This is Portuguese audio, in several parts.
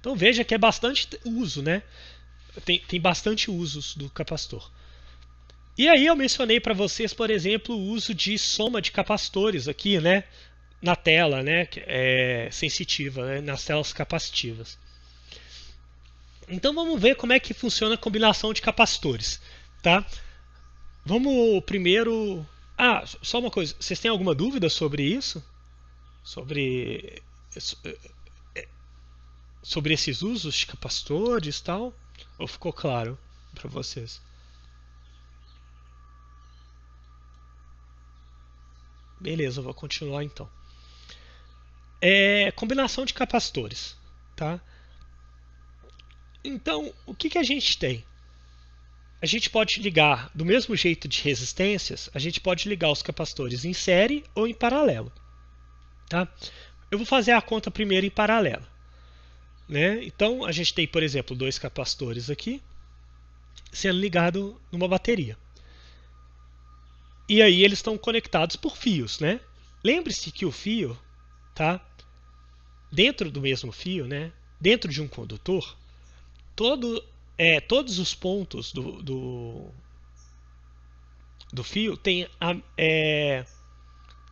Então veja que é bastante uso, né? Tem, tem bastante usos do capacitor. E aí eu mencionei para vocês, por exemplo, o uso de soma de capacitores aqui, né? Na tela, né? É, sensitiva, né? nas telas capacitivas. Então vamos ver como é que funciona a combinação de capacitores, tá? Vamos primeiro... Ah, só uma coisa. Vocês têm alguma dúvida sobre isso? Sobre eh, sobre esses usos de capacitores e tal? Ou ficou claro para vocês? Beleza, eu vou continuar então. É, combinação de capacitores, tá? Então, o que, que a gente tem? A gente pode ligar, do mesmo jeito de resistências, a gente pode ligar os capacitores em série ou em paralelo. Tá? Eu vou fazer a conta primeiro em paralelo. Né? Então a gente tem, por exemplo, dois capacitores aqui sendo ligados numa bateria. E aí eles estão conectados por fios, né? Lembre-se que o fio, tá? Dentro do mesmo fio, né? Dentro de um condutor, todo, é, todos os pontos do, do, do fio têm a, é,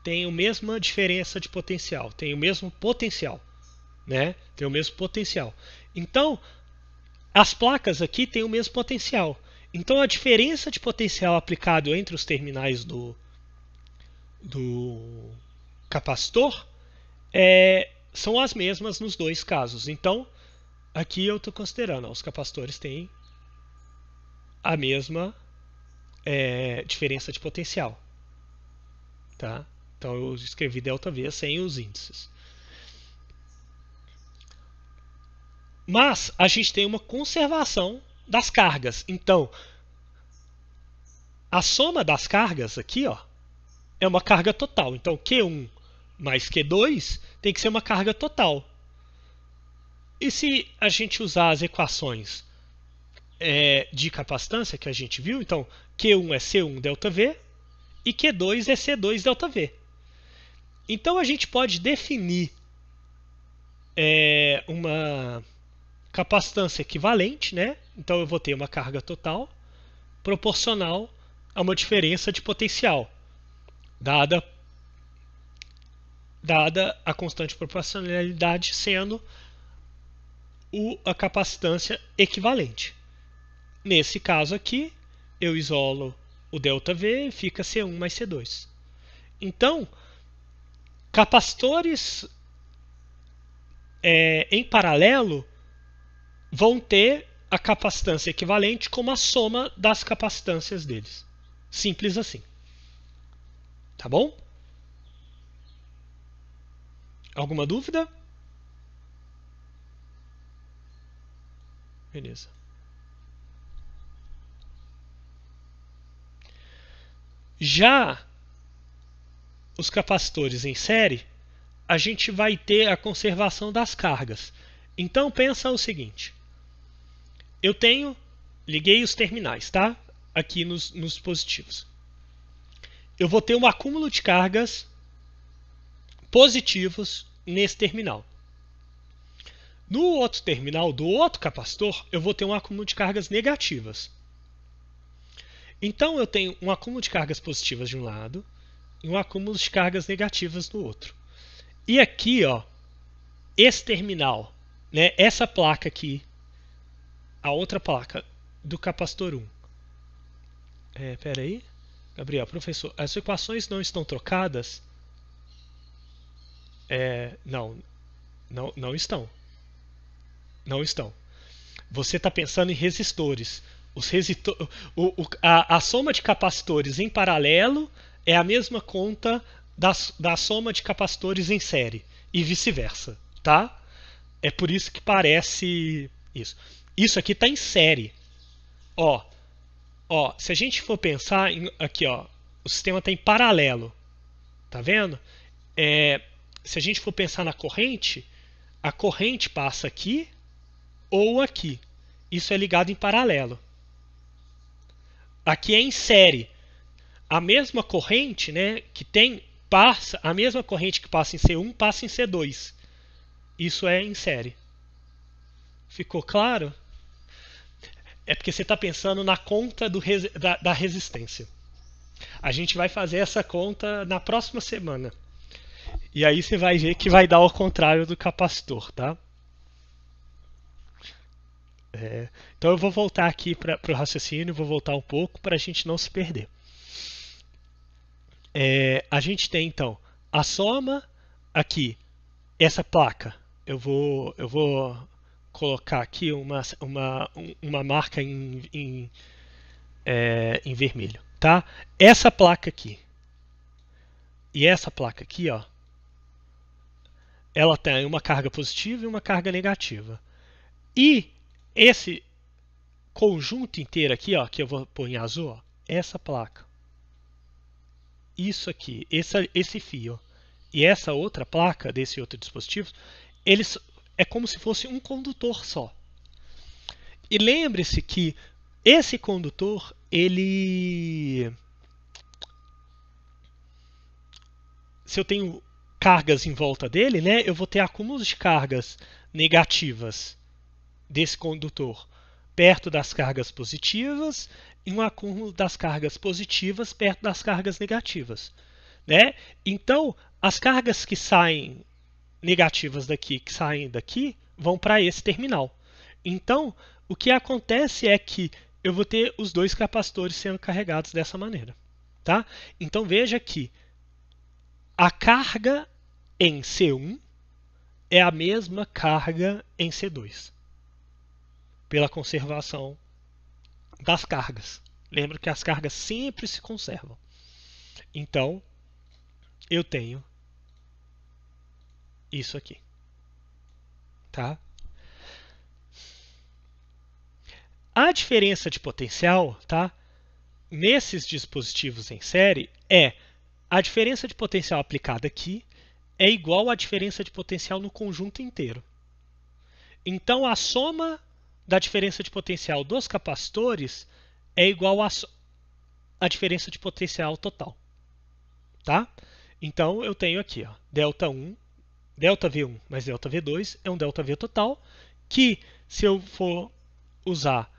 tem a mesma diferença de potencial, tem o mesmo potencial né? Tem o mesmo potencial. Então, as placas aqui têm o mesmo potencial. Então, a diferença de potencial aplicado entre os terminais do, do capacitor é, são as mesmas nos dois casos. Então, aqui eu estou considerando, ó, os capacitores têm a mesma é, diferença de potencial. Tá? Então, eu escrevi delta V sem os índices. Mas a gente tem uma conservação das cargas. Então, a soma das cargas aqui ó, é uma carga total. Então, Q1 mais Q2 tem que ser uma carga total. E se a gente usar as equações é, de capacitância que a gente viu, então Q1 é C1 delta V e Q2 é C2 delta V. Então a gente pode definir é, uma capacitância equivalente, né? Então eu vou ter uma carga total proporcional a uma diferença de potencial, dada, dada a constante proporcionalidade sendo o, a capacitância equivalente. Nesse caso aqui, eu isolo o ΔV e fica C1 mais C2. Então, capacitores é, em paralelo vão ter a capacitância equivalente como a soma das capacitâncias deles. Simples assim. Tá bom? Alguma dúvida? Beleza. Já os capacitores em série, a gente vai ter a conservação das cargas. Então pensa o seguinte, eu tenho, liguei os terminais, tá? Aqui nos, nos Eu vou ter um acúmulo de cargas positivos nesse terminal. No outro terminal do outro capacitor, eu vou ter um acúmulo de cargas negativas. Então, eu tenho um acúmulo de cargas positivas de um lado e um acúmulo de cargas negativas do outro. E aqui, ó, esse terminal, né, essa placa aqui a outra placa do capacitor 1. É, pera aí. Gabriel, professor, as equações não estão trocadas? É, não, não, não estão. Não estão. Você está pensando em resistores. Os resistor, o, o, a, a, soma de capacitores em paralelo é a mesma conta da, da soma de capacitores em série e vice-versa, tá? É por isso que parece isso. Isso aqui está em série. Ó, ó, se a gente for pensar em, aqui, ó, o sistema está em paralelo. Tá vendo? É, se a gente for pensar na corrente, a corrente passa aqui ou aqui. Isso é ligado em paralelo. Aqui é em série. A mesma corrente, né, que tem passa, a mesma corrente que passa em C1 passa em C2. Isso é em série. Ficou claro? é porque você está pensando na conta do, da, da resistência. A gente vai fazer essa conta na próxima semana. E aí você vai ver que vai dar o contrário do capacitor, tá? É, então eu vou voltar aqui para o raciocínio, vou voltar um pouco para a gente não se perder. É, a gente tem então a soma aqui, essa placa. Eu vou, eu vou colocar aqui uma, uma, uma marca em, em, é, em vermelho, tá? Essa placa aqui e essa placa aqui, ó, ela tem uma carga positiva e uma carga negativa. E esse conjunto inteiro aqui, ó, que eu vou pôr em azul, ó, essa placa. Isso aqui, esse, esse fio e essa outra placa desse outro dispositivo, eles é como se fosse um condutor só. E lembre-se que esse condutor, ele. Se eu tenho cargas em volta dele, né, eu vou ter acúmulos de cargas negativas desse condutor perto das cargas positivas e um acúmulo das cargas positivas perto das cargas negativas. Né? Então, as cargas que saem negativas daqui que saem daqui vão para esse terminal. Então, o que acontece é que eu vou ter os dois capacitores sendo carregados dessa maneira. Tá? Então, veja que a carga em C1 é a mesma carga em C2, pela conservação das cargas. Lembra que as cargas sempre se conservam. Então, eu tenho isso aqui. Tá? A diferença de potencial, tá? Nesses dispositivos em série é a diferença de potencial aplicada aqui é igual à diferença de potencial no conjunto inteiro. Então a soma da diferença de potencial dos capacitores é igual à so diferença de potencial total. Tá? Então eu tenho aqui, ó, delta 1 delta V1 mais delta V2 é um delta V total, que se eu for usar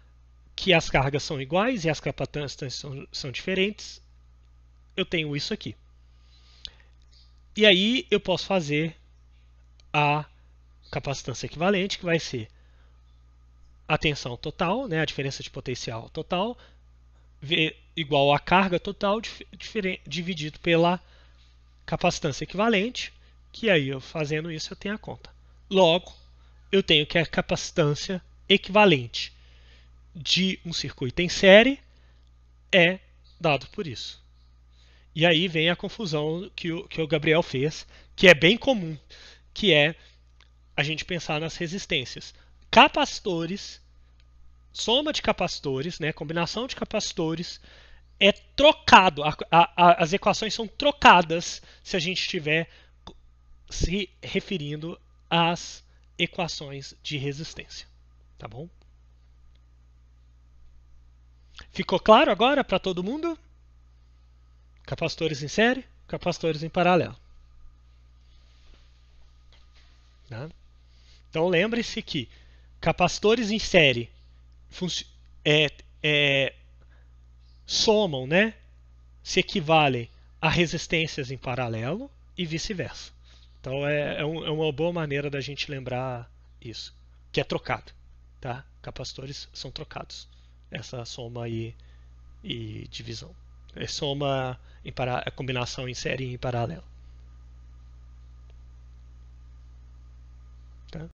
que as cargas são iguais e as capacitâncias são, são diferentes, eu tenho isso aqui. E aí eu posso fazer a capacitância equivalente, que vai ser a tensão total, né, a diferença de potencial total, v igual à carga total dividido pela capacitância equivalente, que aí eu fazendo isso eu tenho a conta. Logo, eu tenho que é a capacitância equivalente de um circuito em série é dado por isso. E aí vem a confusão que o, que o Gabriel fez, que é bem comum, que é a gente pensar nas resistências. Capacitores, soma de capacitores, né, combinação de capacitores, é trocado. A, a, as equações são trocadas se a gente tiver se referindo às equações de resistência. Tá bom? Ficou claro agora para todo mundo? Capacitores em série, capacitores em paralelo. Tá? Então lembre-se que capacitores em série é, é, somam, né? Se equivalem a resistências em paralelo e vice-versa. Então é, é, um, é uma boa maneira da gente lembrar isso, que é trocado, tá? Capacitores são trocados. Essa soma e, e divisão. É soma em para, é combinação em série e em paralelo.